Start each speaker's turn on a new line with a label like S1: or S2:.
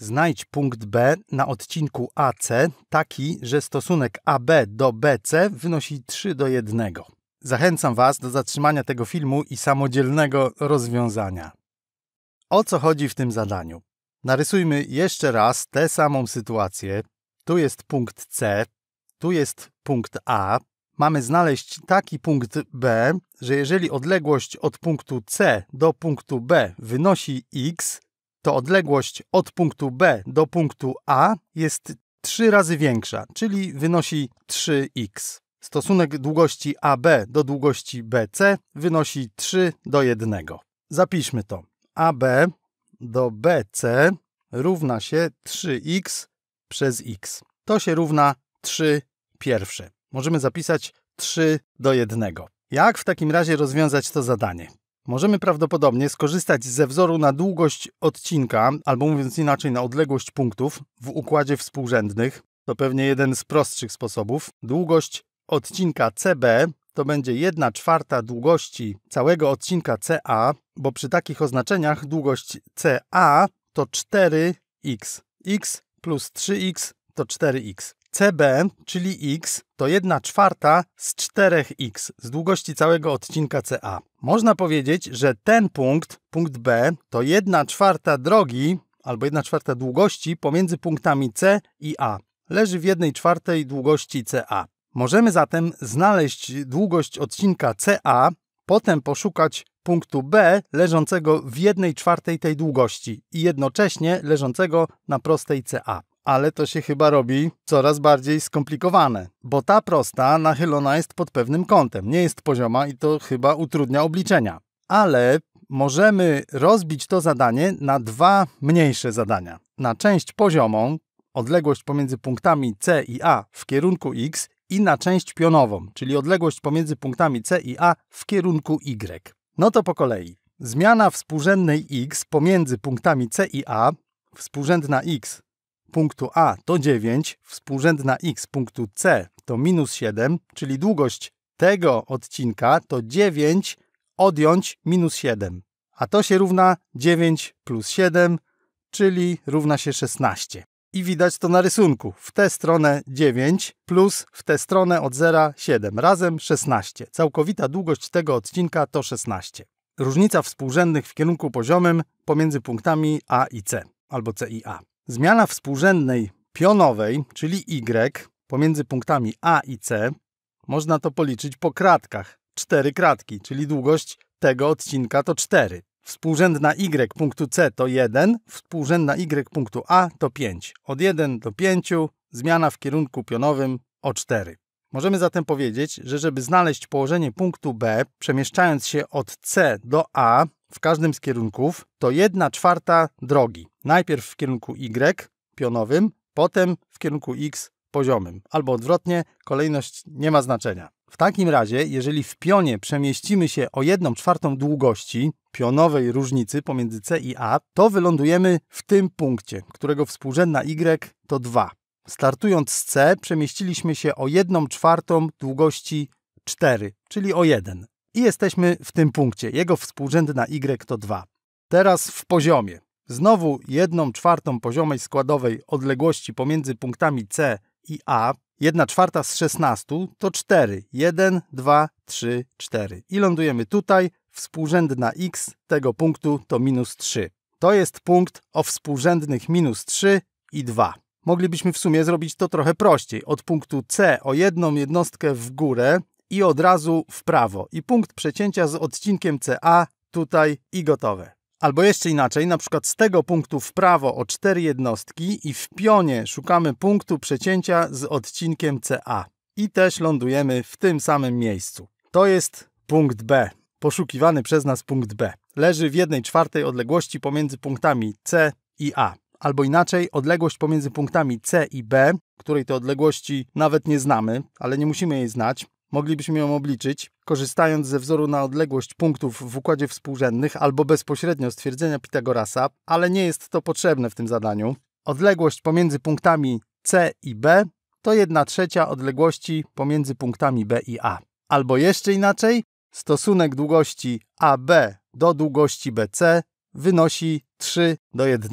S1: Znajdź punkt B na odcinku AC taki, że stosunek AB do BC wynosi 3 do 1. Zachęcam Was do zatrzymania tego filmu i samodzielnego rozwiązania. O co chodzi w tym zadaniu? Narysujmy jeszcze raz tę samą sytuację. Tu jest punkt C, tu jest punkt A. Mamy znaleźć taki punkt B, że jeżeli odległość od punktu C do punktu B wynosi x, to odległość od punktu B do punktu A jest 3 razy większa, czyli wynosi 3x. Stosunek długości AB do długości BC wynosi 3 do 1. Zapiszmy to. AB do BC równa się 3x przez x. To się równa 3 pierwsze. Możemy zapisać 3 do 1. Jak w takim razie rozwiązać to zadanie? Możemy prawdopodobnie skorzystać ze wzoru na długość odcinka, albo mówiąc inaczej, na odległość punktów w układzie współrzędnych. To pewnie jeden z prostszych sposobów. Długość odcinka CB to będzie 1 czwarta długości całego odcinka CA, bo przy takich oznaczeniach długość CA to 4x. x plus 3x to 4x. CB, czyli x, to 1 czwarta z 4x z długości całego odcinka CA. Można powiedzieć, że ten punkt, punkt B, to jedna czwarta drogi albo jedna czwarta długości pomiędzy punktami C i A. Leży w jednej czwartej długości CA. Możemy zatem znaleźć długość odcinka CA, potem poszukać punktu B leżącego w jednej czwartej tej długości i jednocześnie leżącego na prostej CA ale to się chyba robi coraz bardziej skomplikowane, bo ta prosta nachylona jest pod pewnym kątem, nie jest pozioma i to chyba utrudnia obliczenia. Ale możemy rozbić to zadanie na dwa mniejsze zadania. Na część poziomą, odległość pomiędzy punktami C i A w kierunku X i na część pionową, czyli odległość pomiędzy punktami C i A w kierunku Y. No to po kolei. Zmiana współrzędnej x pomiędzy punktami C i A, współrzędna x punktu A to 9, współrzędna x punktu C to minus 7, czyli długość tego odcinka to 9 odjąć minus 7. A to się równa 9 plus 7, czyli równa się 16. I widać to na rysunku. W tę stronę 9 plus w tę stronę od 0 7, razem 16. Całkowita długość tego odcinka to 16. Różnica współrzędnych w kierunku poziomym pomiędzy punktami A i C, albo C i A. Zmiana współrzędnej pionowej, czyli y, pomiędzy punktami a i c, można to policzyć po kratkach. Cztery kratki, czyli długość tego odcinka to 4. Współrzędna y punktu c to 1, współrzędna y punktu a to 5. Od 1 do 5 zmiana w kierunku pionowym o 4. Możemy zatem powiedzieć, że żeby znaleźć położenie punktu B, przemieszczając się od C do A, w każdym z kierunków to 1 czwarta drogi. Najpierw w kierunku Y pionowym, potem w kierunku X poziomym, albo odwrotnie, kolejność nie ma znaczenia. W takim razie, jeżeli w pionie przemieścimy się o 1 czwartą długości pionowej różnicy pomiędzy C i A, to wylądujemy w tym punkcie, którego współrzędna Y to 2. Startując z C, przemieściliśmy się o 1 czwartą długości 4, czyli o 1. I jesteśmy w tym punkcie. Jego współrzędna y to 2. Teraz w poziomie. Znowu jedną czwartą poziomej składowej odległości pomiędzy punktami C i A, 1 czwarta z 16 to 4. 1, 2, 3, 4. I lądujemy tutaj. Współrzędna x tego punktu to minus 3. To jest punkt o współrzędnych minus 3 i 2. Moglibyśmy w sumie zrobić to trochę prościej. Od punktu C o jedną jednostkę w górę i od razu w prawo. I punkt przecięcia z odcinkiem CA tutaj i gotowe. Albo jeszcze inaczej, na przykład z tego punktu w prawo o cztery jednostki i w pionie szukamy punktu przecięcia z odcinkiem CA. I też lądujemy w tym samym miejscu. To jest punkt B, poszukiwany przez nas punkt B. Leży w jednej czwartej odległości pomiędzy punktami C i A. Albo inaczej, odległość pomiędzy punktami C i B, której te odległości nawet nie znamy, ale nie musimy jej znać, moglibyśmy ją obliczyć, korzystając ze wzoru na odległość punktów w układzie współrzędnych albo bezpośrednio z twierdzenia Pitagorasa, ale nie jest to potrzebne w tym zadaniu. Odległość pomiędzy punktami C i B to 1 trzecia odległości pomiędzy punktami B i A. Albo jeszcze inaczej, stosunek długości AB do długości BC wynosi 3 do 1.